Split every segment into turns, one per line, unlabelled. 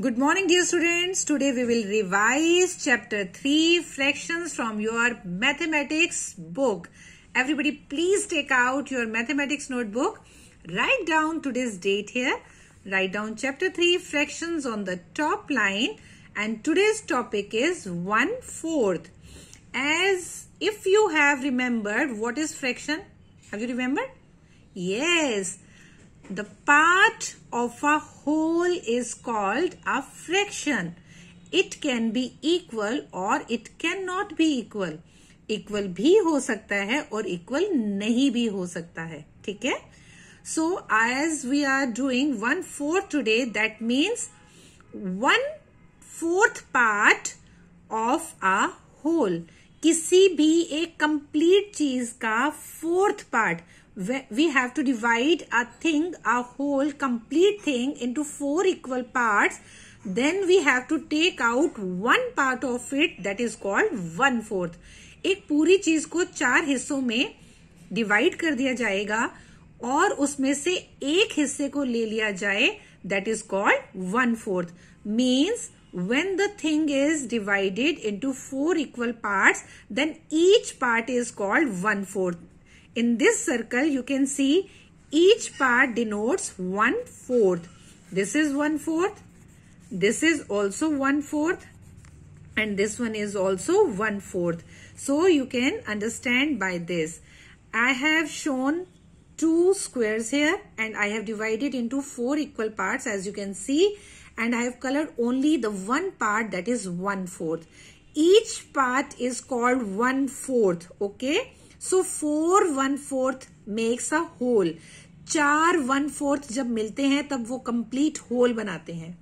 Good morning dear students. Today we will revise chapter 3 fractions from your mathematics book. Everybody please take out your mathematics notebook. Write down today's date here. Write down chapter 3 fractions on the top line and today's topic is 1 fourth. As if you have remembered what is fraction? Have you remembered? Yes. the part of a whole is called a fraction it can be equal or it cannot be equal equal भी हो सकता है और equal नहीं भी हो सकता है ठीक है so as we are doing one fourth today that means one fourth part of a whole किसी भी एक कंप्लीट चीज का fourth part we have to divide a thing, a whole complete thing into four equal parts. Then we have to take out one part of it that is called one fourth. एक पूरी चीज को चार हिस्सों में divide कर दिया जाएगा और उसमें से एक हिस्से को ले लिया जाए that is called one fourth means when the thing is divided into four equal parts then each part is called one fourth In this circle, you can see each part denotes one fourth. This is one fourth. This is also one fourth. And this one is also one fourth. So you can understand by this. I have shown two squares here and I have divided into four equal parts as you can see and I have colored only the one part that is one fourth. Each part is called one fourth. Okay. So four one fourth makes a whole चार one fourth जब मिलते हैं तब वो complete whole बनाते हैं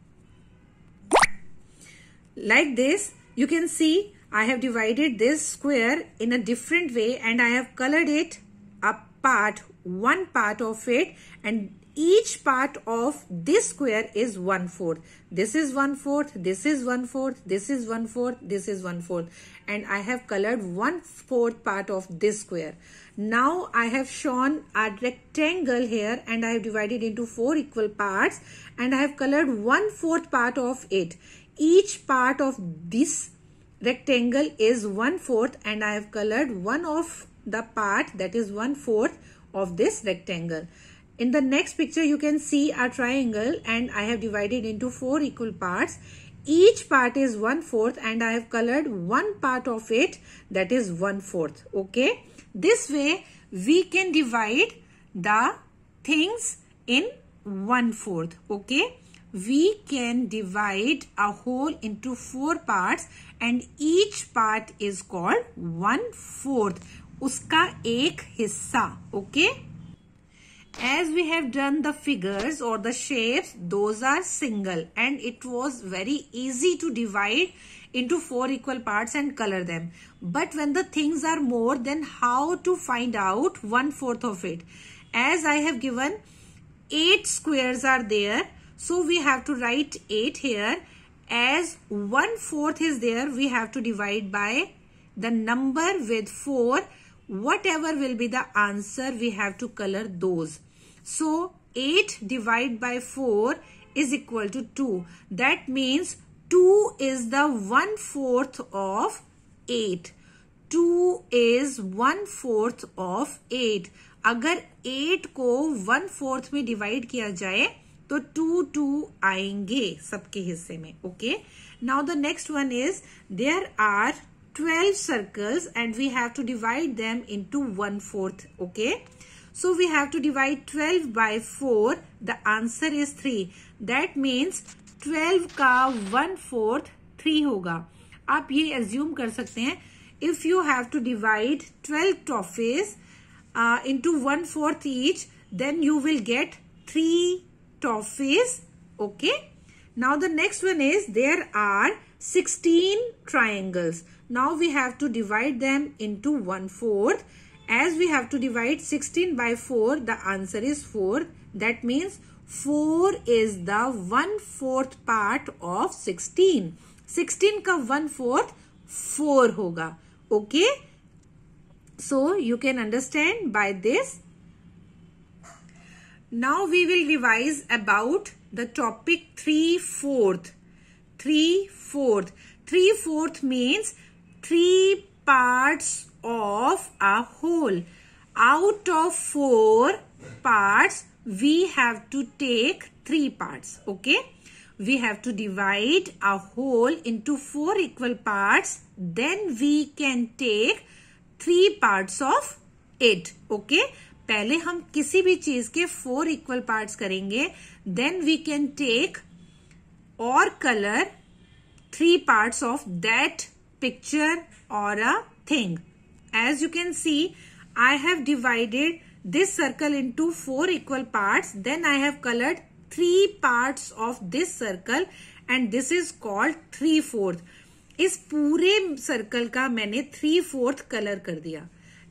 like this you can see I have divided this square in a different way and I have coloured it a part one part of it and each part of this square is 1 This is 1 this is 1 this is 1 this is 1 And I have colored 1 part of this square. Now I have shown a rectangle here and I have divided into 4 equal parts and I have colored 1 part of it. Each part of this rectangle is 1 and I have colored one of the part that is of this rectangle. In the next picture, you can see a triangle and I have divided into four equal parts. Each part is one fourth and I have colored one part of it that is one fourth. Okay. This way, we can divide the things in one fourth. Okay. We can divide a whole into four parts and each part is called one fourth. Uska ek hissa. Okay as we have done the figures or the shapes those are single and it was very easy to divide into four equal parts and color them but when the things are more then how to find out one fourth of it as i have given eight squares are there so we have to write eight here as one fourth is there we have to divide by the number with four whatever will be the answer we have to color those so 8 divided by 4 is equal to 2 that means 2 is the 1/4th of 8 2 is 1/4th of 8 agar 8 ko 1/4th mein divide kiya jaye to 2 2 aayenge sabke hisse mein okay now the next one is there are 12 circles and we have to divide them into 1 fourth. Okay. So we have to divide 12 by 4. The answer is 3. That means 12 ka 1 fourth 3 होगा. आप ये assume कर If you have to divide 12 toffees uh, into 1 fourth each, then you will get 3 toffees. Okay. Now the next one is there are 16 triangles. Now we have to divide them into 1 fourth. As we have to divide 16 by 4, the answer is 4. That means 4 is the 1 fourth part of 16. 16 का 1 fourth 4 होगा. Okay? So you can understand by this. Now we will revise about the topic 3 fourth. three fourth. Three fourth means three parts of a whole. Out of four parts, we have to take three parts. Okay. We have to divide a whole into four equal parts. Then we can take three parts of it. Okay. पहले हम किसी भी चीज के four equal parts करेंगे then we can take or color three parts of that picture or a thing. As you can see, I have divided this circle into four equal parts. Then I have colored three parts of this circle and this is called three fourth. इस पूरे circle का मैंने three fourth colour कर दिया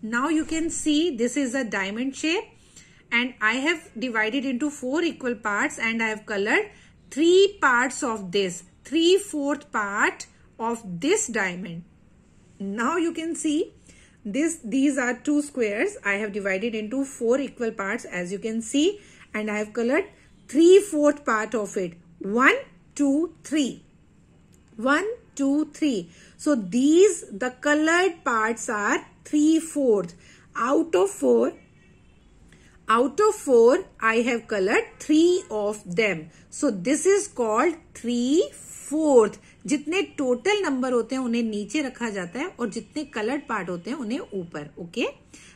now you can see this is a diamond shape and I have divided into four equal parts and I have coloured three parts of this, three fourth part of this diamond. Now you can see this these are two squares i have divided into four equal parts as you can see and i have colored three fourth part of it one two three one two three so these the colored parts are three fourth out of four out of 4 I have colored 3 of them. So this is called three fourth. fourth. Jitne total number hote hain unhe niche rakha jata hai aur jitne colored part hote hain unhe upper. Okay.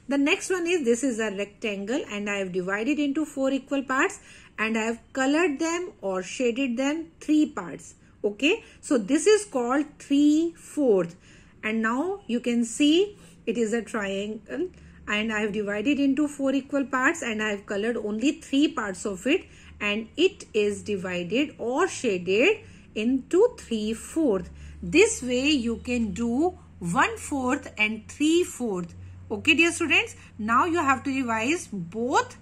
The next one is this is a rectangle and I have divided into 4 equal parts and I have colored them or shaded them 3 parts. Okay. So this is called three fourth. And now you can see it is a triangle and I have divided into four equal parts and I have colored only three parts of it and it is divided or shaded into three-fourth. This way you can do one-fourth and three-fourth. Okay dear students, now you have to revise both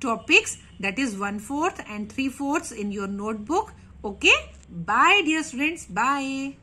topics that is one-fourth and three-fourths in your notebook. Okay, bye dear students, bye.